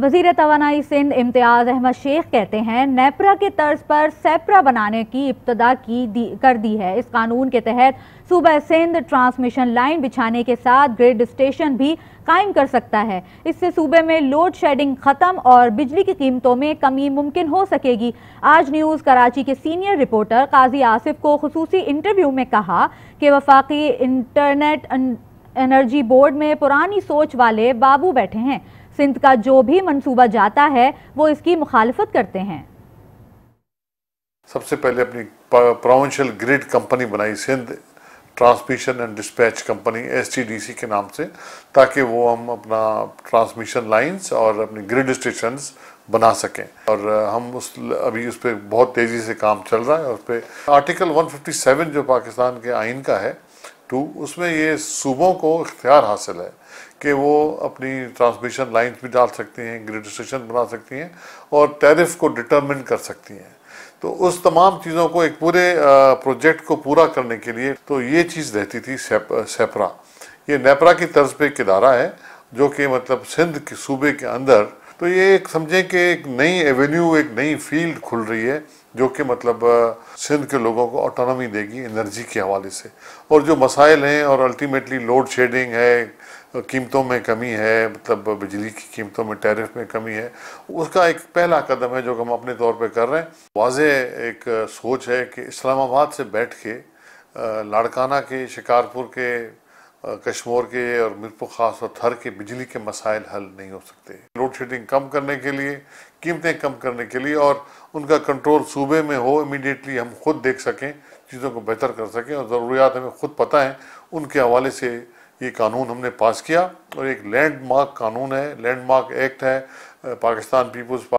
वजीर तोानाई सिंध इम्तियाज़ अहमद शेख कहते हैं नेपरा के तर्ज पर सेपरा बनाने की इब्तदा की दी कर दी है इस कानून के तहत सूबह सिंध ट्रांसमिशन लाइन बिछाने के साथ ग्रिड स्टेशन भी कायम कर सकता है इससे सूबे में लोड शेडिंग ख़त्म और बिजली की कीमतों में कमी मुमकिन हो सकेगी आज न्यूज़ कराची के सीनियर रिपोर्टर काजी आसिफ को खसूस इंटरव्यू में कहा कि वफाकी इंटरनेट एनर्जी बोर्ड में पुरानी सोच वाले बाबू बैठे हैं सिंध का जो भी मनसूबा जाता है वो इसकी मुखालफत करते हैं सबसे पहले अपनी प्रोविंशियल ग्रिड कंपनी बनाई Sindh transmission and dispatch company एस के नाम से ताकि वो हम अपना ट्रांसमिशन लाइंस और अपनी ग्रिड स्टेशन बना सकें और हम उस अभी उस पर बहुत तेज़ी से काम चल रहा है उस पर आर्टिकल 157 जो पाकिस्तान के आइन का है टू उसमें ये सूबों को इख्तियार हासिल है कि वो अपनी ट्रांसमिशन लाइन्स भी डाल सकती हैं ग्रिड स्टेशन बना सकती हैं और टैरिफ को डिटर्मिन कर सकती हैं तो उस तमाम चीज़ों को एक पूरे प्रोजेक्ट को पूरा करने के लिए तो ये चीज़ रहती थी सेप, सेपरा ये नेपरा की तर्ज पे एक अदारा है जो कि मतलब सिंध के सूबे के अंदर तो ये एक समझें कि एक नई एवेन्यू एक नई फील्ड खुल रही है जो कि मतलब सिंध के लोगों को ऑटोनॉमी देगी एनर्जी के हवाले से और जो मसाइल हैं और अल्टीमेटली लोड शेडिंग है कीमतों में कमी है मतलब बिजली की कीमतों में टैरिफ में कमी है उसका एक पहला कदम है जो हम अपने तौर पे कर रहे हैं वाज एक सोच है कि इस्लामाबाद से बैठ के लाड़काना के शिकारपुर के कश्मोर के और मीरपुर खास और थर के बिजली के मसाइल हल नहीं हो सकते लोड शेडिंग कम करने के लिए कीमतें कम करने के लिए और उनका कंट्रोल सूबे में हो इमीडिएटली हम खुद देख सकें चीज़ों को बेहतर कर सकें और ज़रूरियात हमें खुद पता है उनके हवाले से ये कानून हमने पास किया और एक लैंडमार्क कानून है लैंडमार्क एक्ट है पाकिस्तान पीपल्स